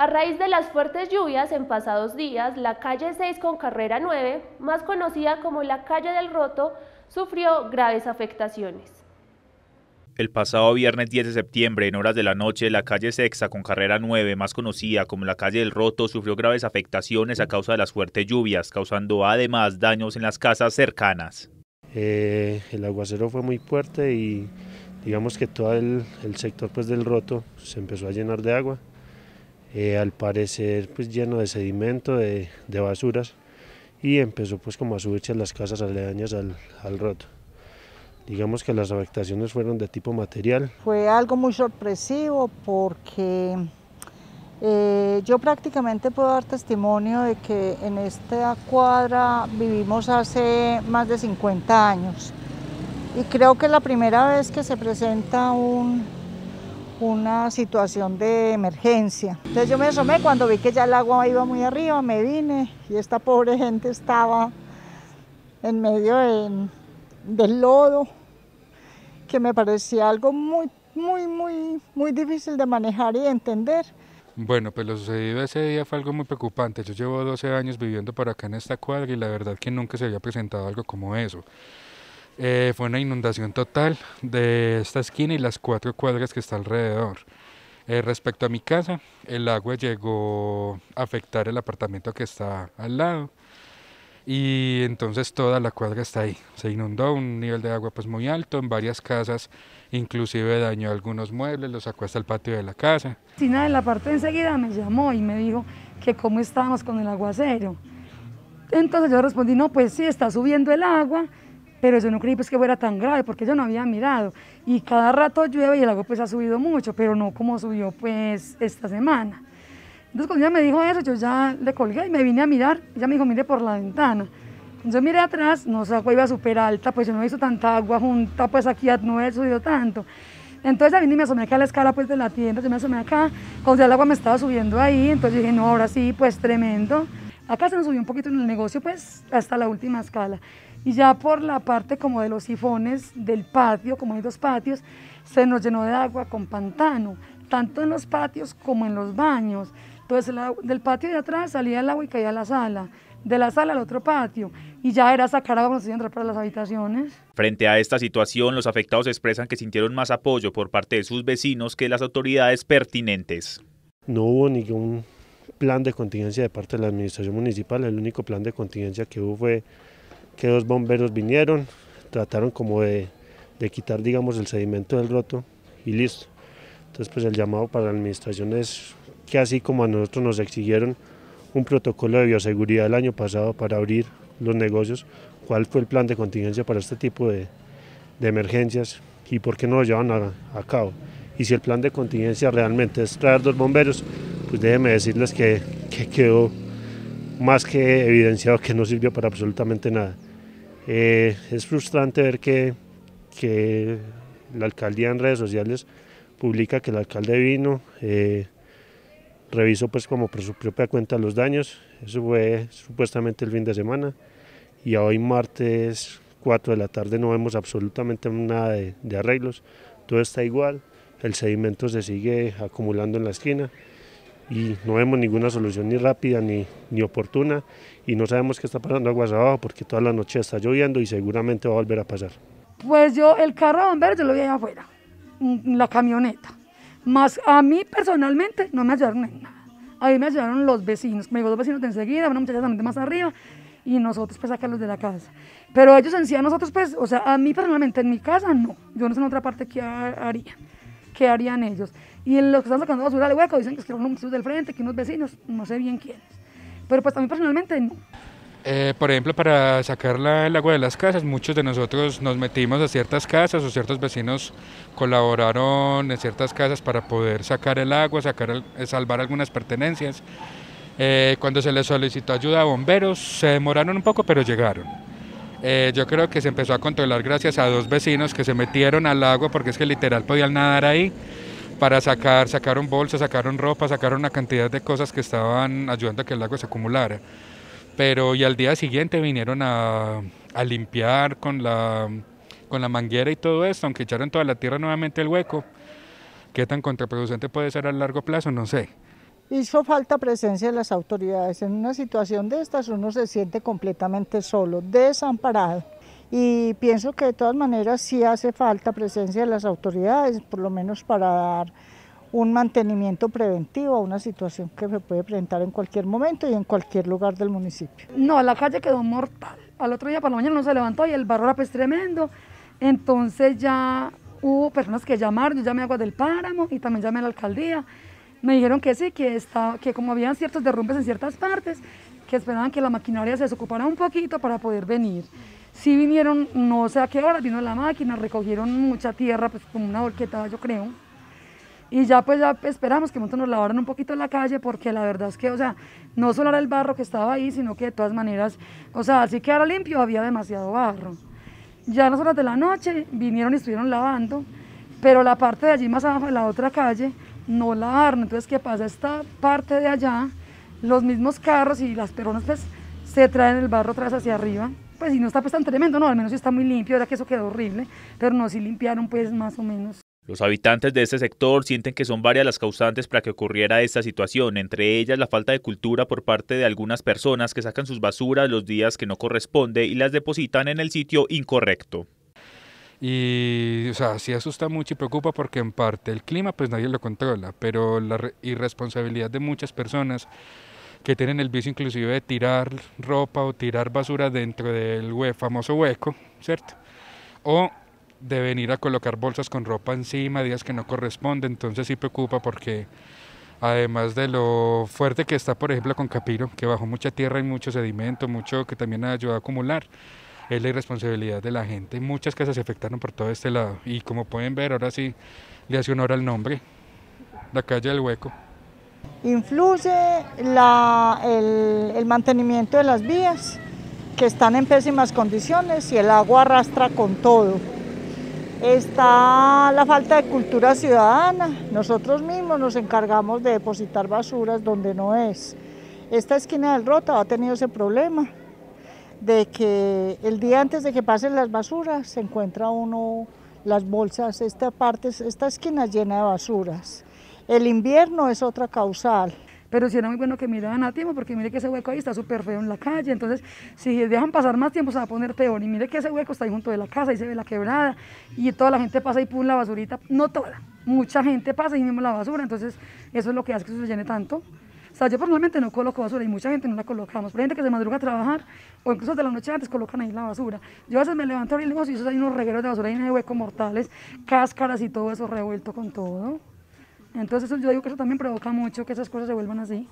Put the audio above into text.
A raíz de las fuertes lluvias en pasados días, la calle 6 con carrera 9, más conocida como la calle del Roto, sufrió graves afectaciones. El pasado viernes 10 de septiembre, en horas de la noche, la calle 6 con carrera 9, más conocida como la calle del Roto, sufrió graves afectaciones a causa de las fuertes lluvias, causando además daños en las casas cercanas. Eh, el aguacero fue muy fuerte y digamos que todo el, el sector pues, del Roto se empezó a llenar de agua. Eh, al parecer pues lleno de sedimento, de, de, basuras y empezó pues como a subirse a las casas aledañas al, al roto. Digamos que las afectaciones fueron de tipo material. Fue algo muy sorpresivo porque eh, yo prácticamente puedo dar testimonio de que en esta cuadra vivimos hace más de 50 años y creo que la primera vez que se presenta un, una situación de emergencia. Entonces yo me asomé cuando vi que ya el agua iba muy arriba, me vine y esta pobre gente estaba en medio del lodo, que me parecía algo muy, muy, muy, muy difícil de manejar y de entender. Bueno, pues lo sucedido ese día fue algo muy preocupante. Yo llevo 12 años viviendo por acá en esta cuadra y la verdad que nunca se había presentado algo como eso. Eh, fue una inundación total de esta esquina y las cuatro cuadras que está alrededor. Eh, respecto a mi casa, el agua llegó a afectar el apartamento que está al lado y entonces toda la cuadra está ahí. Se inundó un nivel de agua pues muy alto en varias casas, inclusive dañó algunos muebles, los sacó hasta el patio de la casa. Sina de la parte enseguida me llamó y me dijo que cómo estábamos con el aguacero. Entonces yo respondí, no, pues sí, está subiendo el agua pero yo no creí pues que fuera tan grave porque yo no había mirado y cada rato llueve y el agua pues ha subido mucho, pero no como subió pues esta semana. Entonces cuando ella me dijo eso, yo ya le colgué y me vine a mirar, ella me dijo, mire por la ventana. Yo miré atrás, no, esa agua iba súper alta, pues yo no hizo visto tanta agua junta, pues aquí no he subido tanto. Entonces vine y me asomé acá a la escala pues de la tienda, yo me asomé acá, cuando el agua me estaba subiendo ahí, entonces dije, no, ahora sí, pues tremendo. Acá se nos subió un poquito en el negocio, pues hasta la última escala y ya por la parte como de los sifones del patio, como hay dos patios, se nos llenó de agua con pantano, tanto en los patios como en los baños. Entonces del patio de atrás salía el agua y caía a la sala, de la sala al otro patio, y ya era sacar agua y entrar para las habitaciones. Frente a esta situación, los afectados expresan que sintieron más apoyo por parte de sus vecinos que las autoridades pertinentes. No hubo ningún plan de contingencia de parte de la administración municipal, el único plan de contingencia que hubo fue que dos bomberos vinieron, trataron como de, quitar, digamos, el sedimento del roto y listo. Entonces, pues el llamado para la administración es que así como a nosotros nos exigieron un protocolo de bioseguridad el año pasado para abrir los negocios, cuál fue el plan de contingencia para este tipo de, emergencias y por qué no lo llevan a, cabo. Y si el plan de contingencia realmente es traer dos bomberos, pues déjenme decirles que, que quedó más que evidenciado que no sirvió para absolutamente nada. Eh, es frustrante ver que, la alcaldía en redes sociales publica que el alcalde vino, eh, revisó pues como por su propia cuenta los daños, eso fue supuestamente el fin de semana, y hoy martes 4 de la tarde no vemos absolutamente nada de arreglos, todo está igual, el sedimento se sigue acumulando en la esquina, y no vemos ninguna solución ni rápida ni, ni oportuna y no sabemos qué está pasando aguas abajo porque toda la noche está lloviendo y seguramente va a volver a pasar. Pues yo el carro de bomberos yo lo vi allá afuera, la camioneta, más a mí personalmente no me ayudaron en nada, a mí me ayudaron los vecinos, me llegó dos vecinos de enseguida, una muchacha también de más arriba y nosotros pues los de la casa, pero ellos en nosotros pues, o sea, a mí personalmente en mi casa no, yo no sé en otra parte qué haría, qué harían ellos. Y en los que están sacando basura al hueco dicen que es que son del frente, que unos vecinos, no sé bien quiénes. Pero pues también personalmente no. Eh, por ejemplo, para sacar el agua de las casas, muchos de nosotros nos metimos a ciertas casas o ciertos vecinos colaboraron en ciertas casas para poder sacar el agua, sacar eh, salvar algunas pertenencias. Eh, cuando se les solicitó ayuda a bomberos, se demoraron un poco, pero llegaron. yo creo que se empezó a controlar gracias a dos vecinos que se metieron al agua porque es que literal podían nadar ahí para sacar, sacaron bolsas, sacaron ropa, sacaron una cantidad de cosas que estaban ayudando a que el agua se acumulara. Pero y al día siguiente vinieron a, limpiar con la, con la manguera y todo esto, aunque echaron toda la tierra nuevamente el hueco. ¿Qué tan contraproducente puede ser a largo plazo? No sé. Hizo falta presencia de las autoridades. En una situación de estas uno se siente completamente solo, desamparado y pienso que de todas maneras sí hace falta presencia de las autoridades, por lo menos para dar un mantenimiento preventivo a una situación que se puede presentar en cualquier momento y en cualquier lugar del municipio. No, la calle quedó mortal. Al otro día para la mañana no se levantó y el barro era pues tremendo. Entonces ya hubo personas que llamaron, yo llamé a del Páramo y también llamé a la alcaldía. Me dijeron que sí, que, está que como habían ciertos derrumbes en ciertas partes, que esperaban que la maquinaria se desocupara un poquito para poder venir. Sí vinieron, no sé a qué hora, vino la máquina, recogieron mucha tierra, pues como una volquetada yo creo. Y ya pues ya esperamos que nos lavaran un poquito la calle porque la verdad es que, o sea, no solo era el barro que estaba ahí, sino que de todas maneras, o sea, así que ahora limpio, había demasiado barro. Ya a las horas de la noche vinieron y estuvieron lavando, pero la parte de allí más abajo de la otra calle no lavaron. Entonces, ¿qué pasa? Esta parte de allá, los mismos carros y las peronas pues se traen el barro atrás hacia arriba pues si no está pues tan tremendo, no, al menos está muy limpio, ahora que eso quedó horrible, pero no, si limpiaron pues más o menos. Los habitantes de este sector sienten que son varias las causantes para que ocurriera esta situación, entre ellas la falta de cultura por parte de algunas personas que sacan sus basuras los días que no corresponde y las depositan en el sitio incorrecto. Y, o sea, sí asusta mucho y preocupa porque en parte el clima pues nadie lo controla, pero la irresponsabilidad de muchas personas que tienen el vicio inclusive de tirar ropa o tirar basura dentro del famoso hueco, ¿cierto? O de venir a colocar bolsas con ropa encima, días que no corresponde, entonces sí preocupa porque además de lo fuerte que está, por ejemplo, con Capiro, que bajó mucha tierra y mucho sedimento, mucho que también ha ayudado a acumular, es la irresponsabilidad de la gente. Muchas casas se afectaron por todo este lado y como pueden ver, ahora sí le hace honor el nombre, la calle del hueco influye el, el mantenimiento de las vías que están en pésimas condiciones y el agua arrastra con todo. Está la falta de cultura ciudadana. Nosotros mismos nos encargamos de depositar basuras donde no es. Esta esquina del Rota ha tenido ese problema de que el día antes de que pasen las basuras se encuentra uno las bolsas, esta parte, esta esquina llena de basuras. El invierno es otra causal. Pero si era muy bueno que miraban a tiempo, porque mire que ese hueco ahí está súper feo en la calle. Entonces, si dejan pasar más tiempo, se va a poner peor. Y mire que ese hueco está ahí junto de la casa, y se ve la quebrada. Y toda la gente pasa y pum, la basurita. No toda, mucha gente pasa y mismo la basura. Entonces, eso es lo que hace que se llene tanto. O sea, yo personalmente no coloco basura y mucha gente no la colocamos. Pero hay gente que se madruga a trabajar o incluso de la noche antes colocan ahí la basura. Yo a veces me levanto y el negocio y esos hay unos regueros de basura ahí en huecos hueco mortales, cáscaras y todo eso revuelto con todo. Entonces yo digo que eso también provoca mucho que esas cosas se vuelvan así.